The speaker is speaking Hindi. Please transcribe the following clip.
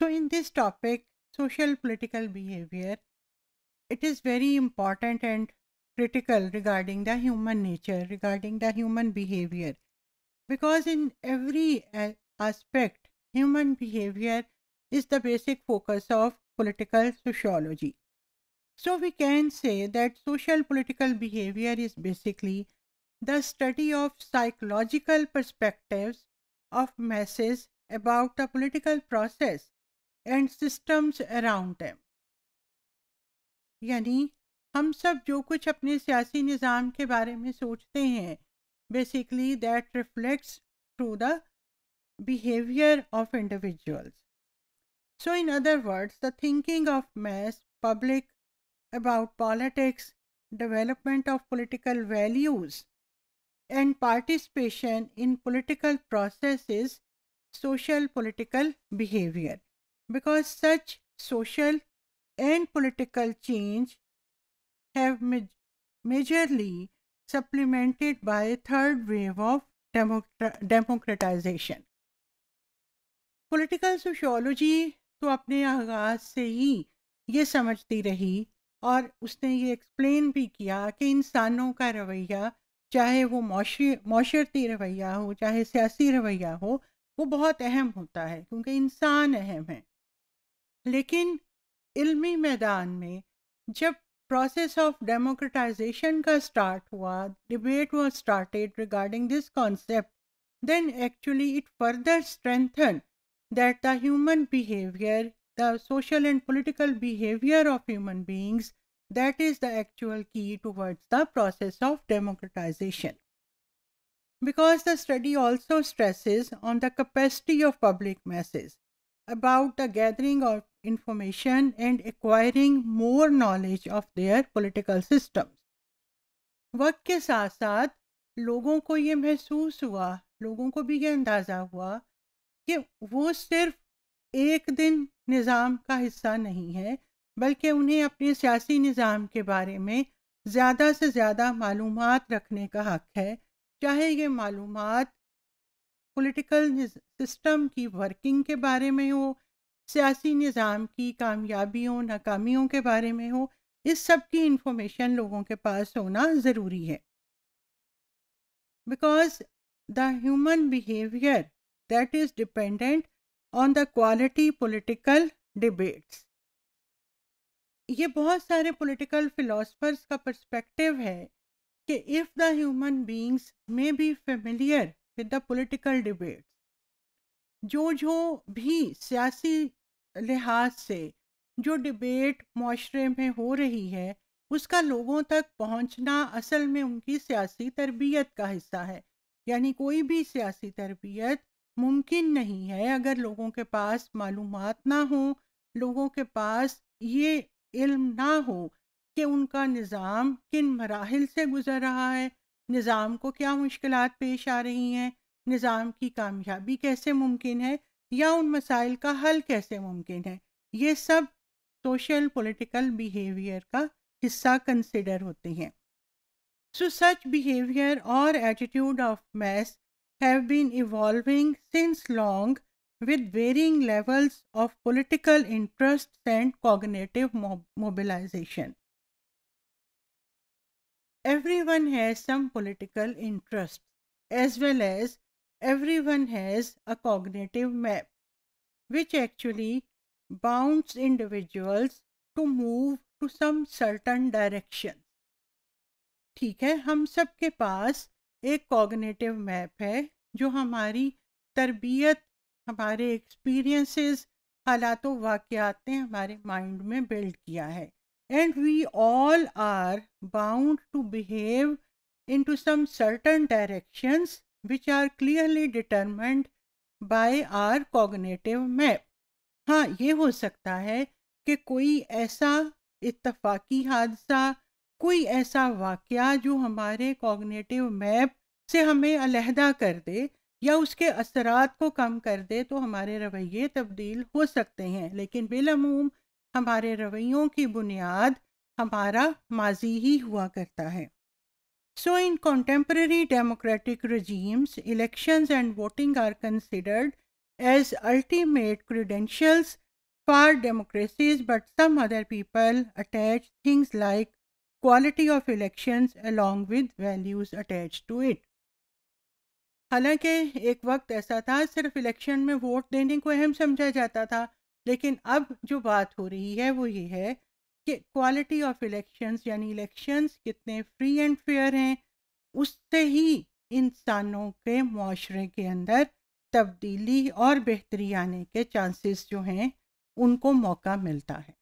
So in this topic, social political behavior, it is very important and critical regarding the human nature, regarding the human behavior. Because in every eh, aspect, human behavior is the basic focus of political sociology. So we can say that social political behavior is basically the study of psychological perspectives of masses about the political process and systems around them यानी हम सब जो कुछ अपने सियासी निज़ाम के बारे में सोचते हैं basically that reflects to the behaviour of individuals so in other words the thinking of mass public about politics development of political values and participation in political process social political behaviour because such social and political change have ma majorly supplemented by a third wave of democratization. Political sociology तो अपने आगाज से ही ये समझती रही और उसने ये एक्सप्लेन भी किया कि इंसानों का रवैया चाहे वो माशरती रवैया हो चाहे सियासी रवैया हो वो बहुत अहम होता है क्योंकि इंसान अहम है लेकिन इल्मी मैदान में जब process of democratization ka start hua debate was started regarding this concept then actually it further strengthened that the human behavior the social and political behavior of human beings that is the actual key towards the process of democratization because the study also stresses on the capacity of public masses about the gathering of information and acquiring more knowledge of their political systems. वक्त के साथ साथ लोगों को ये महसूस हुआ लोगों को भी ये अंदाज़ा हुआ कि वो सिर्फ एक दिन निज़ाम का हिस्सा नहीं है बल्कि उन्हें अपने सियासी निज़ाम के बारे में ज़्यादा से ज़्यादा मालूम रखने का हक है चाहे ये मालूम पोलिटिकल सिस्टम की वर्किंग के बारे में हो सियासी निज़ाम की कामयाबियों नाकामियों के बारे में हो इस सब की इंफॉर्मेशन लोगों के पास होना ज़रूरी है because the human behaviour that is dependent on the quality political debates ये बहुत सारे पोलिटिकल फिलोसफर्स का परस्पेक्टिव है कि if the human beings may be familiar with the political debates जो जो भी सियासी लिहाज से जो डिबेट माशरे में हो रही है उसका लोगों तक पहुंचना असल में उनकी सियासी तरबियत का हिस्सा है यानी कोई भी सियासी तरबियत मुमकिन नहीं है अगर लोगों के पास मालूम ना हो लोगों के पास ये इल्म ना हो कि उनका निज़ाम किन मराहल से गुज़र रहा है निज़ाम को क्या मुश्किल पेश आ रही हैं निज़ाम की कामयाबी कैसे मुमकिन है या उन मसाइल का हल कैसे मुमकिन है ये सब सोशल पॉलिटिकल बिहेवियर का हिस्सा कंसिडर होते हैं सो सच बिहेवियर और attitude of mass have been evolving since long with varying levels of political interest and cognitive mobilisation everyone has some political interest as well as everyone has a cognitive map, which actually bounds individuals to move to some certain direction. ठीक है हम सब के पास एक कॉग्निटिव मैप है जो हमारी तरबियत हमारे एक्सपीरियंसेस हालात वाक्यात ने हमारे माइंड में बिल्ड किया है and we all are bound to behave into some certain directions which are clearly determined by our cognitive map हाँ ये हो सकता है कि कोई ऐसा इतफाकी हादसा कोई ऐसा वाक़ जो हमारे कॉग्नेटिव मैप से हमें अलहदा कर दे या उसके असरात को कम कर दे तो हमारे रवैये तब्दील हो सकते हैं लेकिन बिलमूम हमारे रवैयों की बुनियाद हमारा माजी ही हुआ करता है So in contemporary democratic regimes, elections and voting are considered as ultimate credentials for democracies, but some other people attach things like quality of elections along with values attached to it. हालांकि एक वक्त ऐसा था सिर्फ इलेक्शन में वोट देने को अहम समझा जाता था लेकिन अब जो बात हो रही है वो ये है क्वालिटी ऑफ इलेक्शंस यानी इलेक्शंस कितने फ्री एंड फेयर हैं उससे ही इंसानों के माशरे के अंदर तब्दीली और बेहतरी आने के चांसेस जो हैं उनको मौका मिलता है